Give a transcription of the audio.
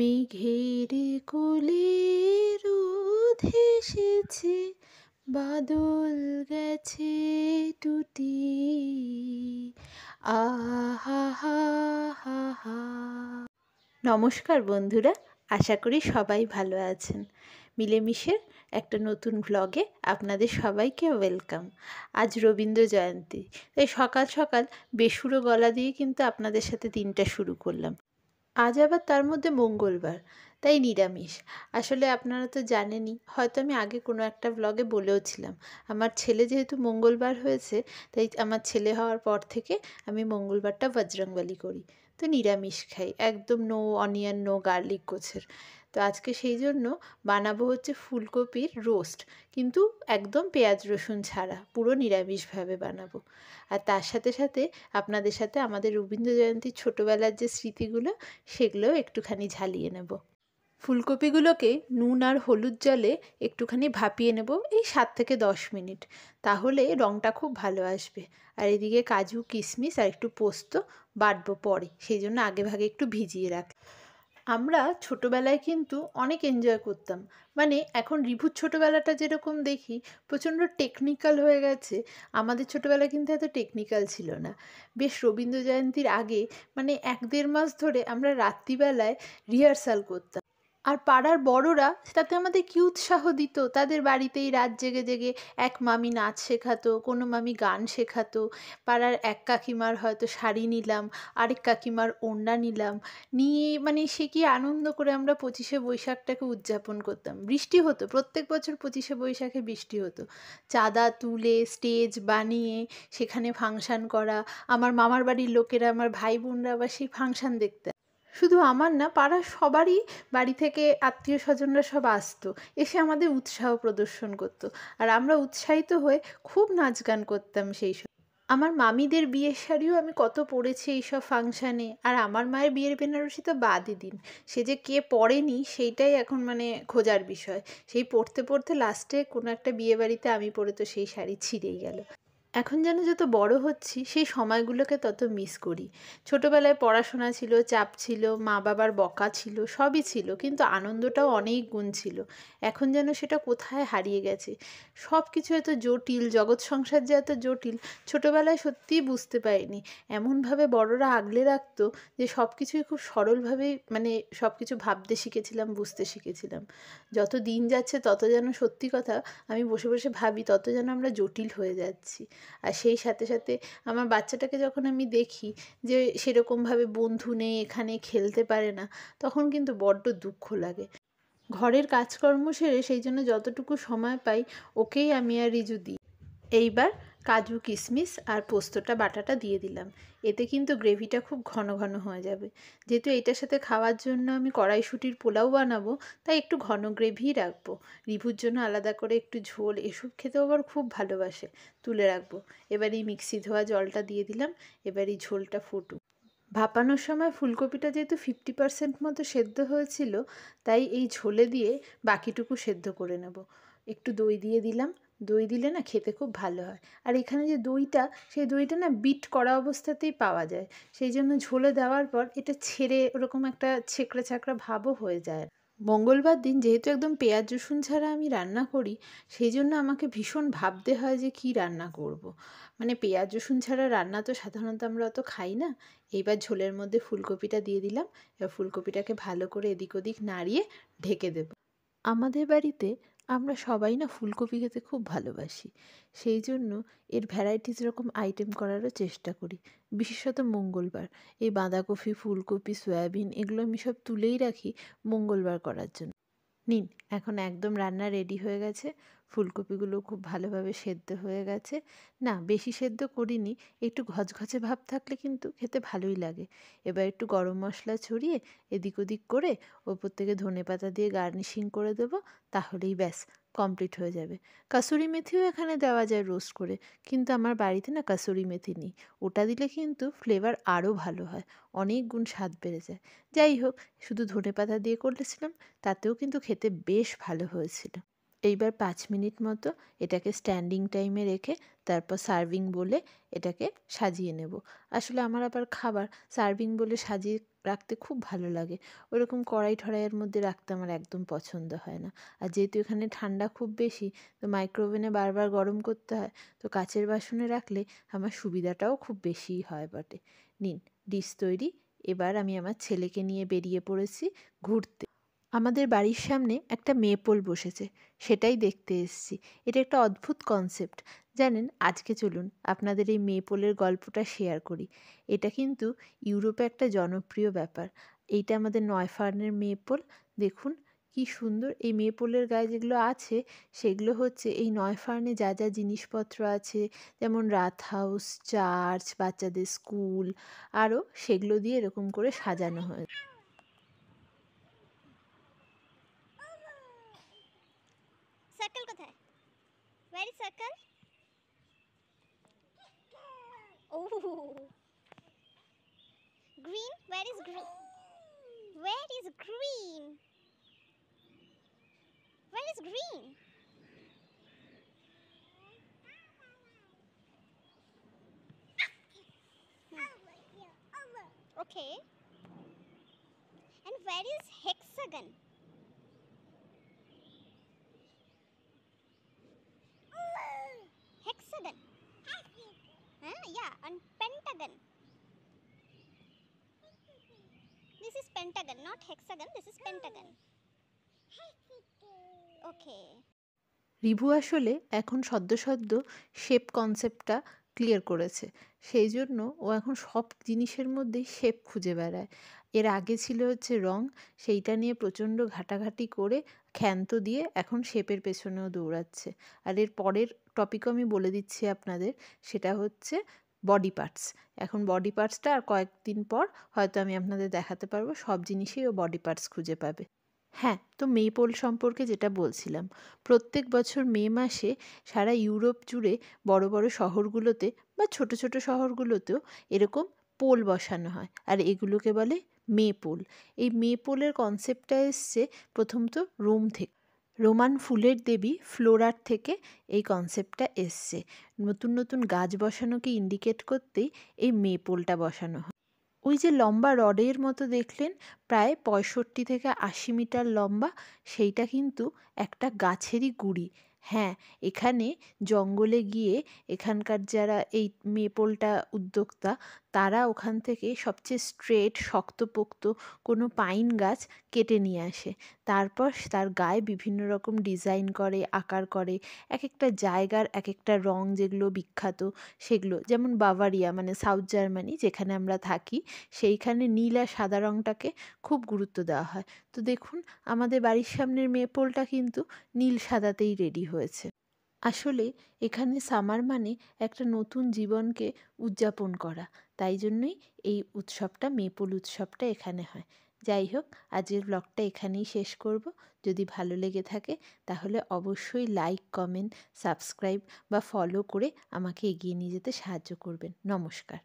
মেঘের কোলে রোধ এসেছে বাদল গেছে টুটি আহা হা হা হা নমস্কার বন্ধুরা আশা করি সবাই ভালো আছেন মিলেমিশের একটা নতুন ভ্লগে আপনাদের সবাইকে ওয়েলকাম আজ রবীন্দ্র জয়ন্তী তাই সকাল সকাল বেসুরো গলা দিয়ে কিন্তু আপনাদের সাথে দিনটা শুরু করলাম আজ আবার তার মধ্যে মঙ্গলবার তাই নিরামিষ আসলে আপনারা তো জানেনই হয়তো আমি আগে কোনো একটা ব্লগে বলেওছিলাম আমার ছেলে যেহেতু মঙ্গলবার হয়েছে তাই আমার ছেলে হওয়ার পর থেকে আমি মঙ্গলবারটা বজরংবালি করি তো নিরামিষ খাই একদম নো অনিয়ন নো গার্লিক গোছের তো আজকে সেই জন্য বানাবো হচ্ছে ফুলকপির রোস্ট কিন্তু একদম পেঁয়াজ রসুন ছাড়া পুরো নিরামিষভাবে বানাবো আর তার সাথে সাথে আপনাদের সাথে আমাদের রবীন্দ্র জয়ন্তীর ছোটোবেলার যে স্মৃতিগুলো সেগুলোও একটুখানি ঝালিয়ে নেব ফুলকপিগুলোকে নুন আর হলুদ জলে একটুখানি ভাপিয়ে নেব এই সাত থেকে দশ মিনিট তাহলে রঙটা খুব ভালো আসবে আর এদিকে কাজু কিশমিশ আর একটু পোস্ত বাটবো পরে সেই জন্য আগে ভাগে একটু ভিজিয়ে রাখ আমরা ছোটোবেলায় কিন্তু অনেক এনজয় করতাম মানে এখন রিভুর ছোটোবেলাটা যেরকম দেখি প্রচণ্ড টেকনিক্যাল হয়ে গেছে আমাদের ছোটোবেলা কিন্তু এত টেকনিক্যাল ছিল না বেশ রবীন্দ্র জয়ন্তীর আগে মানে এক দেড় মাস ধরে আমরা রাত্রিবেলায় রিহার্সাল করতাম আর পাড়ার বড়রা তাতে আমাদের কী উৎসাহ দিত তাদের বাড়িতেই রাত জেগে জেগে এক মামি নাচ শেখাতো কোনো মামি গান শেখাতো পাড়ার এক কাকিমার হয়তো শাড়ি নিলাম আরেক কাকিমার ওড়না নিলাম নিয়ে মানে সে কি আনন্দ করে আমরা পঁচিশে বৈশাখটাকে উদযাপন করতাম বৃষ্টি হতো প্রত্যেক বছর পঁচিশে বৈশাখে বৃষ্টি হতো চাঁদা তুলে স্টেজ বানিয়ে সেখানে ফাংশান করা আমার মামার বাড়ির লোকেরা আমার ভাই বোনরা আবার সেই ফাংশান দেখতে শুধু আমার না পাড়ার সবারই বাড়ি থেকে আত্মীয় স্বজনরা সব আসতো এসে আমাদের উৎসাহ প্রদর্শন করতো আর আমরা উৎসাহিত হয়ে খুব নাচ গান করতাম সেই সব আমার মামিদের বিয়ের শাড়িও আমি কত পরেছি এইসব ফাংশানে আর আমার মায়ের বিয়ের বেনারসি তো বাদই দিন সে যে কে পড়েনি সেইটাই এখন মানে খোঁজার বিষয় সেই পড়তে পড়তে লাস্টে কোনো একটা বিয়ে বাড়িতে আমি পরে তো সেই শাড়ি ছিঁড়েই গেল এখন যেন যত বড় হচ্ছি সেই সময়গুলোকে তত মিস করি ছোটোবেলায় পড়াশোনা ছিল চাপ ছিল মা বাবার বকা ছিল সবই ছিল কিন্তু আনন্দটাও অনেক গুণ ছিল এখন যেন সেটা কোথায় হারিয়ে গেছে সব কিছু এত জটিল জগৎ সংসার যে এত জটিল ছোটোবেলায় সত্যিই বুঝতে পারিনি এমনভাবে বড়রা আগলে রাখতো যে সব কিছুই খুব সরলভাবেই মানে সব কিছু ভাবতে শিখেছিলাম বুঝতে শিখেছিলাম যত দিন যাচ্ছে তত যেন সত্যি কথা আমি বসে বসে ভাবি তত যেন আমরা জটিল হয়ে যাচ্ছি আর সেই সাথে সাথে আমার বাচ্চাটাকে যখন আমি দেখি যে সেরকমভাবে বন্ধু নেই এখানে খেলতে পারে না তখন কিন্তু বড্ড দুঃখ লাগে ঘরের কাজকর্ম সেরে সেই জন্য যতটুকু সময় পাই ওকেই আমি আর রিজু দিই এইবার কাজু কিশমিশ আর পোস্তটা বাটাটা দিয়ে দিলাম এতে কিন্তু গ্রেভিটা খুব ঘন ঘন হয়ে যাবে যেহেতু এটার সাথে খাওয়ার জন্য আমি কড়াইশুটির পোলাও বানাবো তাই একটু ঘন গ্রেভি রাখবো রিভুর জন্য আলাদা করে একটু ঝোল এসব খেতেও আবার খুব ভালোবাসে তুলে রাখবো এবার এই মিক্সি ধোয়া জলটা দিয়ে দিলাম এবার এই ঝোলটা ফুটু ভাপানোর সময় ফুলকপিটা যেহেতু ফিফটি পার্সেন্ট মতো সেদ্ধ হয়েছিল তাই এই ঝোলে দিয়ে বাকিটুকু সেদ্ধ করে নেব একটু দই দিয়ে দিলাম দই দিলে না খেতে খুব ভালো হয় আর এখানে যে দইটা সেই দইটা না বিট করা অবস্থাতেই পাওয়া যায় সেই জন্য ঝোলে দেওয়ার পর এটা ছেড়ে ওরকম একটা ছেঁকড়া ছাঁকড়া ভাবও হয়ে যায় মঙ্গলবার দিন যেহেতু একদম পেঁয়াজ রসুন ছাড়া আমি রান্না করি সেই জন্য আমাকে ভীষণ ভাবতে হয় যে কি রান্না করব। মানে পেঁয়াজ রসুন ছাড়া রান্না তো সাধারণত আমরা অত খাই না এইবার ঝোলের মধ্যে ফুলকপিটা দিয়ে দিলাম এবার ফুলকপিটাকে ভালো করে এদিক ওদিক নাড়িয়ে ঢেকে দেব আমাদের বাড়িতে আমরা সবাই না ফুলকপি খেতে খুব ভালোবাসি সেই জন্য এর ভ্যারাইটিস রকম আইটেম করারও চেষ্টা করি বিশেষত মঙ্গলবার এই বাঁধাকপি ফুলকপি সয়াবিন এগুলো আমি সব তুলেই রাখি মঙ্গলবার করার জন্য নিন এখন একদম রান্না রেডি হয়ে গেছে ফুলকপিগুলো খুব ভালোভাবে সেদ্ধ হয়ে গেছে না বেশি সেদ্ধ করিনি একটু ঘচঘচে ভাব থাকলে কিন্তু খেতে ভালোই লাগে এবার একটু গরম মশলা ছড়িয়ে এদিক ওদিক করে ওপর থেকে ধনে পাতা দিয়ে গার্নিশিং করে দেবো তাহলেই ব্যাস কমপ্লিট হয়ে যাবে কাসুরি মেথিও এখানে দেওয়া যায় রোস্ট করে কিন্তু আমার বাড়িতে না কাসুরি মেথি নেই ওটা দিলে কিন্তু ফ্লেভার আরও ভালো হয় অনেক গুণ স্বাদ বেড়ে যায় যাই হোক শুধু ধনে পাতা দিয়ে করলেছিলাম তাতেও কিন্তু খেতে বেশ ভালো হয়েছিল এইবার পাঁচ মিনিট মতো এটাকে স্ট্যান্ডিং টাইমে রেখে তারপর সার্ভিং বলে এটাকে সাজিয়ে নেব আসলে আমার আবার খাবার সার্ভিং বলে সাজিয়ে রাখতে খুব ভালো লাগে ওরকম কড়াই ঠড়াইয়ের মধ্যে রাখতে আমার একদম পছন্দ হয় না আর যেহেতু এখানে ঠান্ডা খুব বেশি তো মাইক্রোওভেনে বারবার গরম করতে হয় তো কাচের বাসনে রাখলে আমার সুবিধাটাও খুব বেশিই হয় বটে নিন ডিশ তৈরি এবার আমি আমার ছেলেকে নিয়ে বেরিয়ে পড়েছি ঘুরতে আমাদের বাড়ির সামনে একটা মেয়েপোল বসেছে সেটাই দেখতে এসেছি এটা একটা অদ্ভুত কনসেপ্ট জানেন আজকে চলুন আপনাদের এই মেয়েপোলের গল্পটা শেয়ার করি এটা কিন্তু ইউরোপে একটা জনপ্রিয় ব্যাপার এইটা আমাদের নয়ফার্নের মেয়েপোল দেখুন কি সুন্দর এই মেয়েপোলের গায়ে যেগুলো আছে সেগুলো হচ্ছে এই নয়ফার্নে যা যা জিনিসপত্র আছে যেমন রাত হাউস চার্চ বাচ্চাদের স্কুল আরও সেগুলো দিয়ে এরকম করে সাজানো হয় সার্কেল কোথায় ওয়ার ইজ সার্কেল ও green where is green where is green where is green Okay. And where is hexagon? not hexagon, this is pentagon. Okay. Rivu আসলে এখন সদ্য সদ্য শেপ কনসেপ্টটা ক্লিয়ার করেছে সেই জন্য ও এখন সব জিনিসের মধ্যেই শেপ খুঁজে বেড়ায় এর আগে ছিল হচ্ছে রং সেইটা নিয়ে প্রচণ্ড ঘাটাঘাটি করে ক্ষান্ত দিয়ে এখন শেপের পেছনেও দৌড়াচ্ছে আর এর পরের টপিকও আমি বলে দিচ্ছি আপনাদের সেটা হচ্ছে বডি পার্টস এখন বডি পার্টসটা আর কয়েকদিন পর হয়তো আমি আপনাদের দেখাতে পারবো সব জিনিসেই ও বডি পার্টস খুঁজে পাবে হ্যাঁ তো মেপোল সম্পর্কে যেটা বলছিলাম প্রত্যেক বছর মে মাসে সারা ইউরোপ জুড়ে বড় বড় শহরগুলোতে বা ছোট ছোট শহরগুলোতেও এরকম পোল বসানো হয় আর এগুলোকে বলে মেপোল এই মেপোলের কনসেপ্টটা এসছে প্রথম তো রোম থেকে রোমান ফুলের দেবী ফ্লোরার থেকে এই কনসেপ্টটা এসছে নতুন নতুন গাছ বসানোকে ইন্ডিকেট করতেই এই মেপোলটা বসানো হয় ওই যে লম্বা রডের মতো দেখলেন প্রায় পঁয়ষট্টি থেকে আশি মিটার লম্বা সেইটা কিন্তু একটা গাছেরই গুড়ি হ্যাঁ এখানে জঙ্গলে গিয়ে এখানকার যারা এই মেপোলটা উদ্যোক্তা তারা ওখান থেকে সবচেয়ে স্ট্রেট শক্তপোক্ত কোনো পাইন গাছ কেটে নিয়ে আসে তারপর তার গায়ে বিভিন্ন রকম ডিজাইন করে আকার করে এক একটা জায়গার এক একটা রং যেগুলো বিখ্যাত সেগুলো যেমন বাবারিয়া মানে সাউথ জার্মানি যেখানে আমরা থাকি সেইখানে নীল আর সাদা রংটাকে খুব গুরুত্ব দেওয়া হয় তো দেখুন আমাদের বাড়ির সামনের মেয়ে পোলটা কিন্তু নীল সাদাতেই রেডি হয়েছে আসলে এখানে সামার মানে একটা নতুন জীবনকে উদযাপন করা তাই জন্যই এই উৎসবটা মেপল উৎসবটা এখানে হয় যাই হোক আজকের ব্লগটা এখানেই শেষ করব যদি ভালো লেগে থাকে তাহলে অবশ্যই লাইক কমেন্ট সাবস্ক্রাইব বা ফলো করে আমাকে এগিয়ে নিয়ে যেতে সাহায্য করবেন নমস্কার